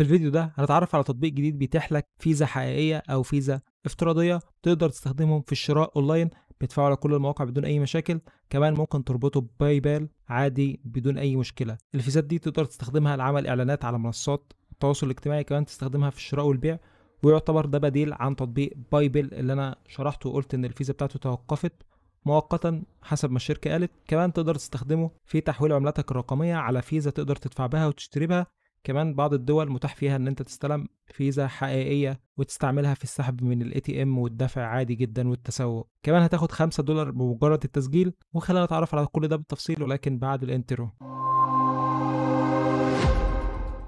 في الفيديو ده هنتعرف على تطبيق جديد بيتيح لك فيزا حقيقيه او فيزا افتراضيه تقدر تستخدمهم في الشراء اونلاين بيدفعوا على كل المواقع بدون اي مشاكل كمان ممكن تربطه بباي بال عادي بدون اي مشكله الفيزات دي تقدر تستخدمها لعمل اعلانات على منصات التواصل الاجتماعي كمان تستخدمها في الشراء والبيع ويعتبر ده بديل عن تطبيق باي بال اللي انا شرحته وقلت ان الفيزا بتاعته توقفت مؤقتا حسب ما الشركة قالت كمان تقدر تستخدمه في تحويل عملتك الرقمية على فيزا تقدر تدفع بها وتشتري بها كمان بعض الدول متاح فيها ان انت تستلم فيزا حقيقيه وتستعملها في السحب من الاي تي ام والدفع عادي جدا والتسوق كمان هتاخد 5 دولار بمجرد التسجيل وخلينا نتعرف على كل ده بالتفصيل ولكن بعد الانترو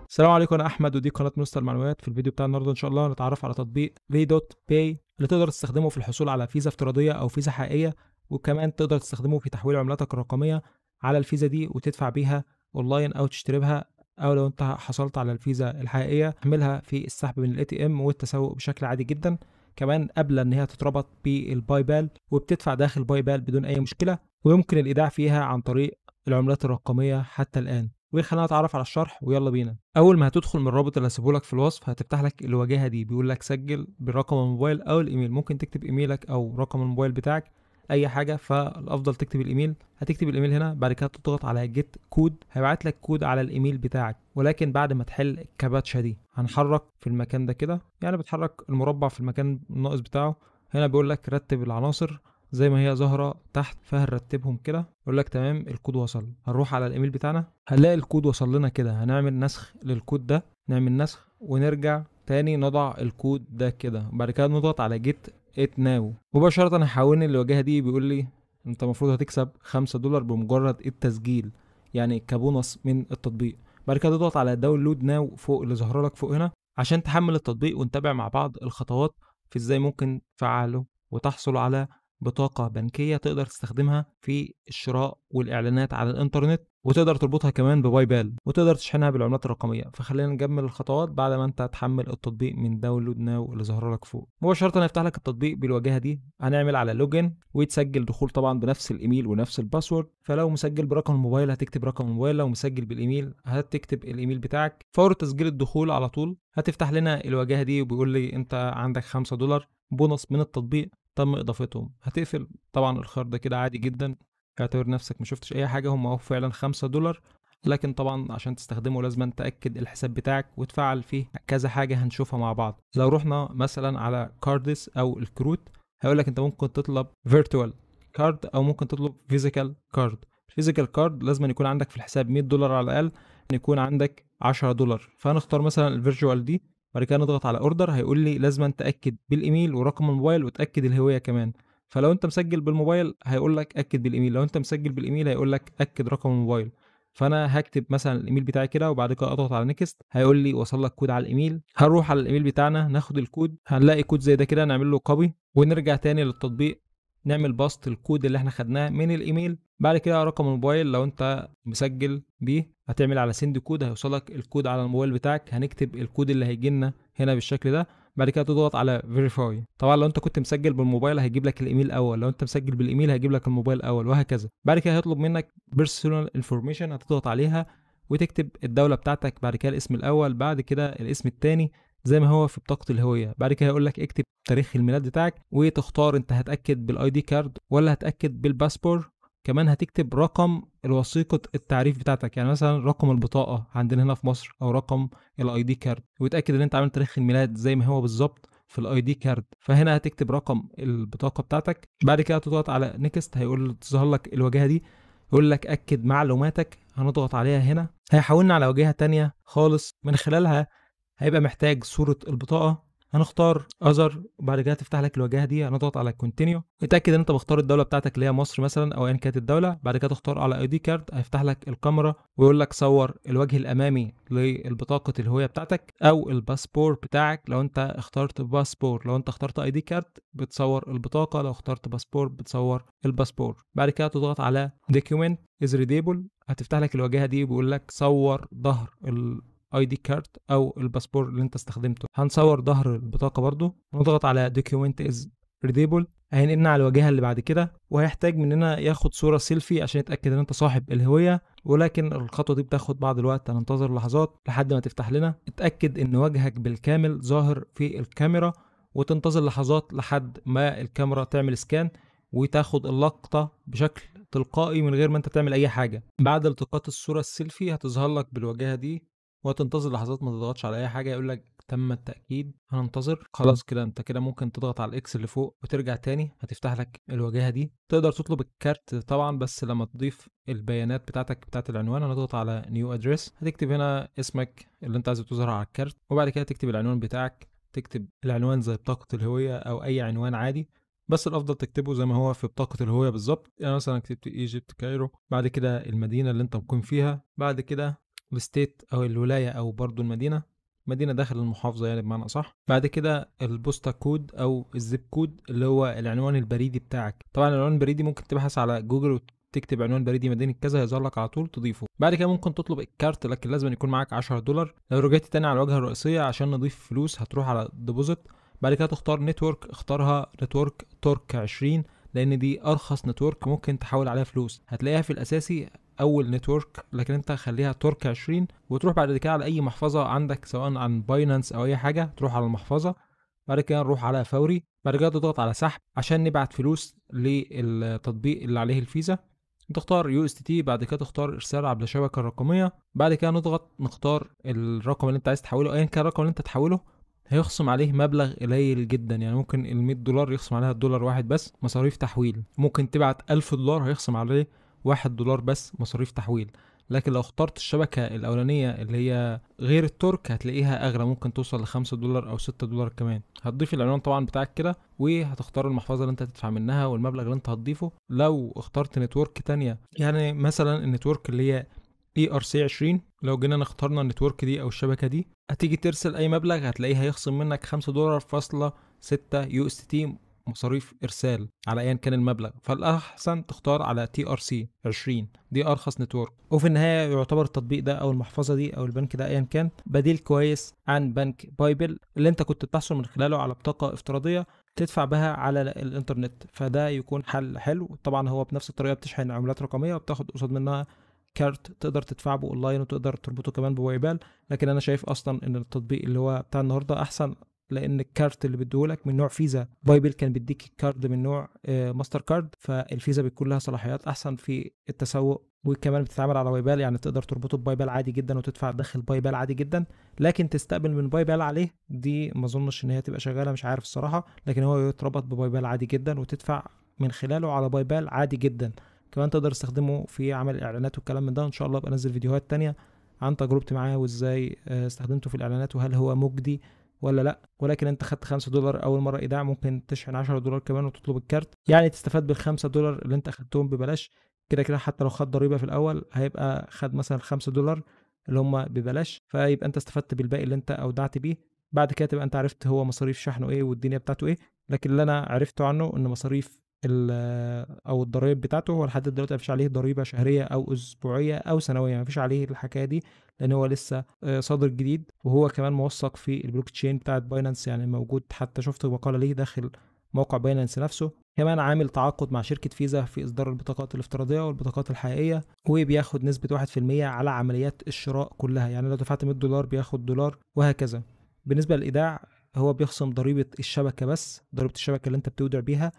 السلام عليكم انا احمد ودي قناه مستر المعلومات في الفيديو بتاع النهارده ان شاء الله هنتعرف على تطبيق ري دوت باي اللي تقدر تستخدمه في الحصول على فيزا افتراضيه او فيزا حقيقيه وكمان تقدر تستخدمه في تحويل عملاتك الرقميه على الفيزا دي وتدفع بيها اونلاين او تشتري بها او لو انت حصلت على الفيزا الحقيقيه اعملها في السحب من الاي تي ام والتسوق بشكل عادي جدا كمان قبل ان هي تتربط بالباي بال وبتدفع داخل باي بال بدون اي مشكله ويمكن الايداع فيها عن طريق العملات الرقميه حتى الان وخلينا نتعرف على الشرح ويلا بينا اول ما هتدخل من الرابط اللي لك في الوصف هتفتح لك الواجهه دي بيقول لك سجل برقم الموبايل او الايميل ممكن تكتب ايميلك او رقم الموبايل بتاعك اي حاجه فالافضل تكتب الايميل هتكتب الايميل هنا بعد كده تضغط على جيت كود هيبعت لك كود على الايميل بتاعك ولكن بعد ما تحل الكباتشه دي هنحرك في المكان ده كده يعني بتحرك المربع في المكان الناقص بتاعه هنا بيقول لك رتب العناصر زي ما هي ظاهره تحت فهنرتبهم كده يقول لك تمام الكود وصل هنروح على الايميل بتاعنا هنلاقي الكود وصل لنا كده هنعمل نسخ للكود ده نعمل نسخ ونرجع تاني نضع الكود ده كده بعد كده نضغط على جيت ات ناو مباشره حاولني للواجهه دي بيقول لي انت المفروض هتكسب 5 دولار بمجرد التسجيل يعني كبونص من التطبيق بعد كده تضغط على داونلود ناو فوق اللي ظهر لك فوق هنا عشان تحمل التطبيق ونتابع مع بعض الخطوات في ازاي ممكن تفعله وتحصل على بطاقة بنكية تقدر تستخدمها في الشراء والإعلانات على الإنترنت وتقدر تربطها كمان بباي بال وتقدر تشحنها بالعملات الرقميه فخلينا نكمل الخطوات بعد ما انت هتحمل التطبيق من داونلود ناو اللي ظهر لك فوق مباشره هيفتح لك التطبيق بالواجهه دي هنعمل على لوجن ويتسجل دخول طبعا بنفس الايميل ونفس الباسورد فلو مسجل برقم الموبايل هتكتب رقم الموبايل لو مسجل بالايميل هتكتب الايميل بتاعك فور تسجيل الدخول على طول هتفتح لنا الواجهه دي وبيقول لي انت عندك 5 دولار بونص من التطبيق تم اضافتهم هتقفل طبعا الخيار ده كده عادي جدا اعتبر نفسك ما شفتش اي حاجه هم اهو فعلا 5 دولار لكن طبعا عشان تستخدمه لازم تأكد الحساب بتاعك وتفعل فيه كذا حاجة هنشوفها مع بعض لو رحنا مثلا على كاردس أو الكروت هيقول لك أنت ممكن تطلب فيرتوال كارد أو ممكن تطلب فيزيكال كارد فيزيكال كارد لازم يكون عندك في الحساب 100 دولار على الأقل يكون عندك 10 دولار فهنختار مثلا الفيرتوال دي بعد كده نضغط على اوردر هيقول لي لازم تأكد بالإيميل ورقم الموبايل وتأكد الهوية كمان فلو انت مسجل بالموبايل هيقول لك اكد بالايميل لو انت مسجل بالايميل هيقول لك اكد رقم الموبايل فانا هكتب مثلا الايميل بتاعي كده وبعد كده اضغط على نيكست هيقول لي وصل لك كود على الايميل هنروح على الايميل بتاعنا ناخد الكود هنلاقي كود زي ده كده نعمل له كوبي ونرجع تاني للتطبيق نعمل باست الكود اللي احنا خدناه من الايميل بعد كده رقم الموبايل لو انت مسجل بيه هتعمل على سند كود هيوصلك الكود على الموبايل بتاعك هنكتب الكود اللي هيجي لنا هنا بالشكل ده بعد كده تضغط على فيريفاي طبعا لو انت كنت مسجل بالموبايل هيجيب لك الايميل اول لو انت مسجل بالايميل هيجيب لك الموبايل اول وهكذا بعد كده هيطلب منك بيرسونال انفورميشن هتضغط عليها وتكتب الدوله بتاعتك بعد كده الاسم الاول بعد كده الاسم الثاني زي ما هو في بطاقه الهويه بعد كده هيقول لك اكتب تاريخ الميلاد بتاعك وتختار انت هتاكد بالاي دي كارد ولا هتاكد بالباسبور كمان هتكتب رقم الوثيقة التعريف بتاعتك يعني مثلا رقم البطاقة عندنا هنا في مصر أو رقم الاي دي كارد وتأكد إن أنت عامل تاريخ الميلاد زي ما هو بالظبط في الاي دي كارد فهنا هتكتب رقم البطاقة بتاعتك بعد كده تضغط على نيكست هيقول تظهر لك الواجهة دي يقول لك أكد معلوماتك هنضغط عليها هنا هيحولنا على واجهة تانية خالص من خلالها هيبقى محتاج صورة البطاقة هنختار اذر وبعد كده تفتح لك الواجهه دي هنضغط على كونتينيو اتاكد ان انت مختار الدوله بتاعتك اللي هي مصر مثلا او ايا كانت الدوله بعد كده تختار على اي دي كارد هيفتح لك الكاميرا ويقول لك صور الوجه الامامي للبطاقه الهويه بتاعتك او الباسبور بتاعك لو انت اخترت باسبور لو انت اخترت اي دي كارد بتصور البطاقه لو اخترت باسبور بتصور الباسبور بعد كده تضغط على دوكيومنت از ريديبل هتفتح لك الواجهه دي بيقول لك صور ظهر اي دي كارد او الباسبور اللي انت استخدمته هنصور ظهر البطاقه برضو ونضغط على دوكيومنت از ريديبل هينقلنا على الواجهه اللي بعد كده وهيحتاج مننا ياخد صوره سيلفي عشان يتاكد ان انت صاحب الهويه ولكن الخطوه دي بتاخد بعض الوقت هننتظر لحظات لحد ما تفتح لنا اتاكد ان وجهك بالكامل ظاهر في الكاميرا وتنتظر لحظات لحد ما الكاميرا تعمل سكان وتاخد اللقطه بشكل تلقائي من غير ما انت تعمل اي حاجه بعد التقاط الصوره السيلفي هتظهر لك بالواجهه دي وتنتظر لحظات ما تضغطش على اي حاجه يقول لك تم التاكيد هننتظر خلاص كده انت كده ممكن تضغط على الاكس اللي فوق وترجع تاني هتفتح لك الواجهه دي تقدر تطلب الكارت طبعا بس لما تضيف البيانات بتاعتك بتاعت العنوان هنضغط على نيو ادريس هتكتب هنا اسمك اللي انت عايزه تظهر على الكارت وبعد كده تكتب العنوان بتاعك تكتب العنوان زي بطاقه الهويه او اي عنوان عادي بس الافضل تكتبه زي ما هو في بطاقه الهويه بالظبط يعني مثلا كتبت ايجيبت كايرو بعد كده المدينه اللي انت مقيم فيها بعد كده الستيت او الولايه او برضو المدينه مدينه داخل المحافظه يعني بمعنى صح بعد كده البوستا كود او الزيب كود اللي هو العنوان البريدي بتاعك طبعا العنوان البريدي ممكن تبحث على جوجل وتكتب عنوان بريدي مدينه كذا هيظهر لك على طول تضيفه بعد كده ممكن تطلب الكارت لكن لازم يكون معاك 10 دولار لو رجعت تاني على الواجهه الرئيسيه عشان نضيف فلوس هتروح على ديبوزيت بعد كده تختار نتورك اختارها نتورك تورك 20 لان دي ارخص نتورك ممكن تحول عليها فلوس هتلاقيها في الاساسي اول نتورك لكن انت خليها تورك 20 وتروح بعد كده على اي محفظه عندك سواء عن باينانس او اي حاجه تروح على المحفظه بعد كده نروح على فوري بعد كده تضغط على سحب عشان نبعت فلوس للتطبيق اللي عليه الفيزا تختار يو اس تي بعد كده تختار ارسال عبر الشبكه الرقميه بعد كده نضغط نختار الرقم اللي انت عايز تحوله ايا كان الرقم اللي انت تحوله هيخصم عليه مبلغ قليل جدا يعني ممكن ال 100 دولار يخصم عليها الدولار واحد بس مصاريف تحويل ممكن تبعت 1000 دولار هيخصم عليه واحد دولار بس مصاريف تحويل لكن لو اخترت الشبكة الأولانية اللي هي غير الترك هتلاقيها أغلى ممكن توصل لخمسة دولار أو ستة دولار كمان هتضيف العنوان طبعا بتاعك كده وهتختار المحفظة اللي انت هتدفع منها والمبلغ اللي انت هتضيفه لو اخترت نتورك تانية يعني مثلا النتورك اللي هي اي ار سي 20 لو جينا اخترنا النتورك دي او الشبكه دي هتيجي ترسل اي مبلغ هتلاقيه هيخصم منك 5 دولار فاصلة 6 يو اس تي مصاريف ارسال على ايا كان المبلغ فالاحسن تختار على تي ار سي 20 دي ارخص نتورك وفي النهايه يعتبر التطبيق ده او المحفظه دي او البنك ده ايا كان بديل كويس عن بنك بايبل اللي انت كنت بتحصل من خلاله على بطاقه افتراضيه تدفع بها على الانترنت فده يكون حل حلو طبعا هو بنفس الطريقه بتشحن عملات رقميه وبتاخد قصاد منها كارت تقدر تدفع به اونلاين وتقدر تربطه كمان بوايبال لكن انا شايف اصلا ان التطبيق اللي هو بتاع النهارده احسن لان الكارت اللي لك من نوع فيزا بايبل كان بيديك الكارد من نوع ماستر آه، كارد فالفيزا بتكون لها صلاحيات احسن في التسوق وكمان بتتعامل على بايبال يعني تقدر تربطه ببايبال عادي جدا وتدفع داخل بايبال عادي جدا لكن تستقبل من بايبال عليه دي ما اظنش ان هي تبقى شغاله مش عارف الصراحه لكن هو يتربط ببايبال عادي جدا وتدفع من خلاله على بايبال عادي جدا كمان تقدر تستخدمه في عمل الاعلانات والكلام من ده ان شاء الله ابقى انزل فيديوهات تانية عن تجربتي معاه وازاي آه، استخدمته في الاعلانات وهل هو مجدي ولا لا ولكن انت خدت 5 دولار اول مره ايداع ممكن تشحن 10 دولار كمان وتطلب الكارت يعني تستفاد بال 5 دولار اللي انت اخدتهم ببلاش كده كده حتى لو خد ضريبه في الاول هيبقى خد مثلا 5 دولار اللي هم ببلاش فيبقى انت استفدت بالباقي اللي انت اودعت بيه بعد كده تبقى انت عرفت هو مصاريف شحنه ايه والدنيا بتاعته ايه لكن اللي انا عرفته عنه ان مصاريف او الضرايب بتاعته هو لحد دلوقتي مفيش عليه ضريبه شهريه او اسبوعيه او سنويه مفيش عليه الحكايه دي لان هو لسه آه، صادر جديد وهو كمان موثق في البلوك تشين بتاعت باينانس يعني موجود حتى شفت مقاله ليه داخل موقع باينانس نفسه كمان عامل تعاقد مع شركة فيزا في إصدار البطاقات الافتراضية والبطاقات الحقيقية وبياخد نسبة 1% على عمليات الشراء كلها يعني لو دفعت 100 دولار بياخد دولار وهكذا بالنسبة للإيداع هو بيخصم ضريبة الشبكة بس ضريبة الشبكة اللي أنت بتودع بيها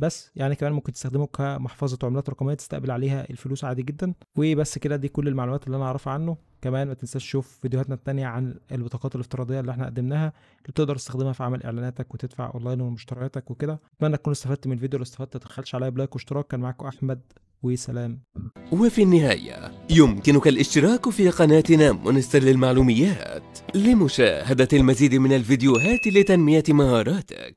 بس يعني كمان ممكن تستخدمه كمحفظه عملات رقميه تستقبل عليها الفلوس عادي جدا وبس كده دي كل المعلومات اللي انا اعرفها عنه كمان ما تنساش تشوف فيديوهاتنا التانية عن البطاقات الافتراضية اللي احنا قدمناها اللي بتقدر تستخدمها في عمل اعلاناتك وتدفع اونلاين ومشترياتك وكده اتمنى تكونوا استفدت من الفيديو لو استفدت تدخلش عليا بلايك واشتراك كان معاكم احمد وسلام وفي النهاية يمكنك الاشتراك في قناتنا منستر للمعلوميات لمشاهدة المزيد من الفيديوهات لتنمية مهاراتك